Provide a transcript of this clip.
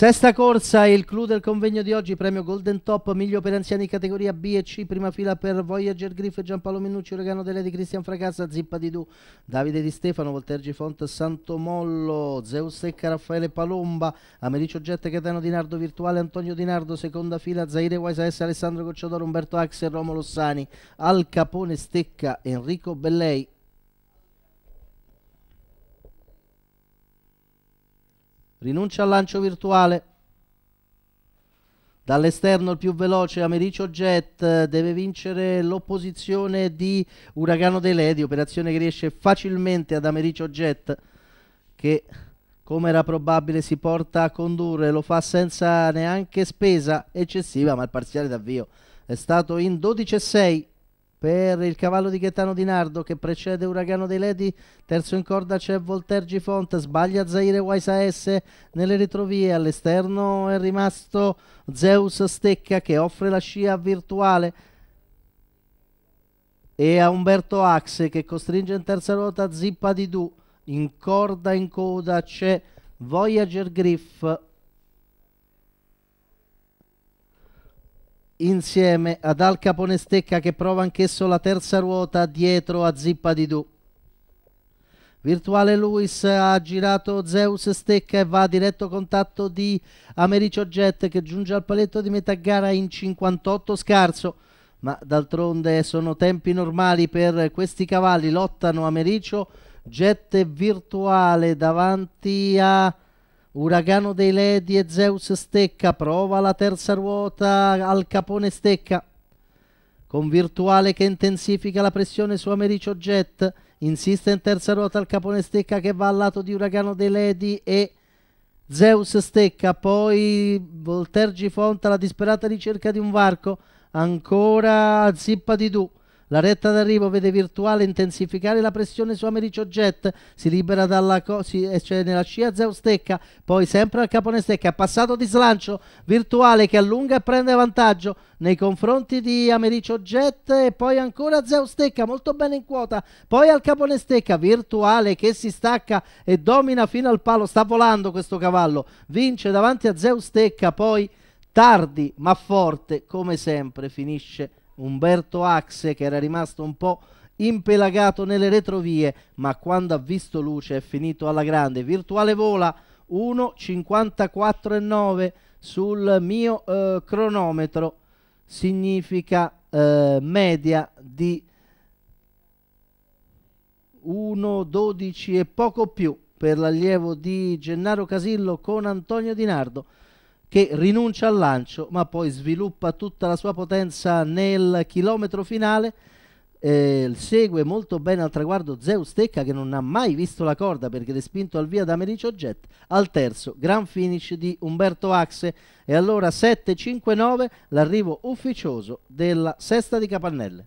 Sesta corsa, il clou del convegno di oggi, premio Golden Top, miglio per anziani categoria B e C, prima fila per Voyager Griff, Giampaolo Minucci, Regano Dele di Cristian Fracassa, Zippa di Du, Davide Di Stefano, Voltergi Font, Santomollo, Zeus Secca, Raffaele Palomba, Americio Gette, Catano Di Nardo, Virtuale, Antonio Di Nardo, seconda fila, Zaire S, Alessandro Cocciodoro, Umberto Axel, Romolo Sani, Al Capone Stecca, Enrico Bellei rinuncia al lancio virtuale. Dall'esterno il più veloce Americio Jet deve vincere l'opposizione di Uragano Ledi operazione che riesce facilmente ad Americio Jet che come era probabile si porta a condurre, lo fa senza neanche spesa eccessiva ma il parziale d'avvio è stato in 12-6 per il cavallo di Gaetano Di Nardo che precede Uragano dei Ledi terzo in corda c'è Voltaire Gifont, sbaglia Zaire Waisa S nelle retrovie, all'esterno è rimasto Zeus Stecca che offre la scia virtuale e a Umberto Axe che costringe in terza ruota Zippa di Du, in corda in coda c'è Voyager Griff insieme ad Al Capone Stecca che prova anch'esso la terza ruota dietro a Zippa Didù. Virtuale Luis ha girato Zeus Stecca e va a diretto contatto di Americio Jet che giunge al paletto di metà gara in 58 scarso. Ma d'altronde sono tempi normali per questi cavalli. Lottano Americio, Jet e Virtuale davanti a Uragano dei Ledi e Zeus stecca, prova la terza ruota, Al Capone stecca. Con Virtuale che intensifica la pressione su Americio Jet, insiste in terza ruota Al Capone stecca che va al lato di Uragano dei Ledi e Zeus stecca, poi Voltergi Fonta, la disperata ricerca di un varco, ancora Zippa di Du. La retta d'arrivo vede virtuale intensificare la pressione su Americio Jet, si libera dalla co- si, cioè nella scia Zeus Stecca, poi sempre al Capone Stecca, passato di slancio, virtuale che allunga e prende vantaggio nei confronti di Americio Jet e poi ancora Zeus Stecca, molto bene in quota, poi al Capone Stecca, virtuale che si stacca e domina fino al palo, sta volando questo cavallo, vince davanti a Zeus Stecca, poi tardi ma forte come sempre finisce Umberto Axe che era rimasto un po' impelagato nelle retrovie, ma quando ha visto luce è finito alla grande. Virtuale vola 1,54,9 sul mio eh, cronometro, significa eh, media di 1,12 e poco più per l'allievo di Gennaro Casillo con Antonio Di Nardo che rinuncia al lancio ma poi sviluppa tutta la sua potenza nel chilometro finale. Eh, segue molto bene al traguardo Zeus Tecca che non ha mai visto la corda perché respinto al via da Mericio Jet al terzo gran finish di Umberto Axe e allora 7-5-9 l'arrivo ufficioso della sesta di Capannelle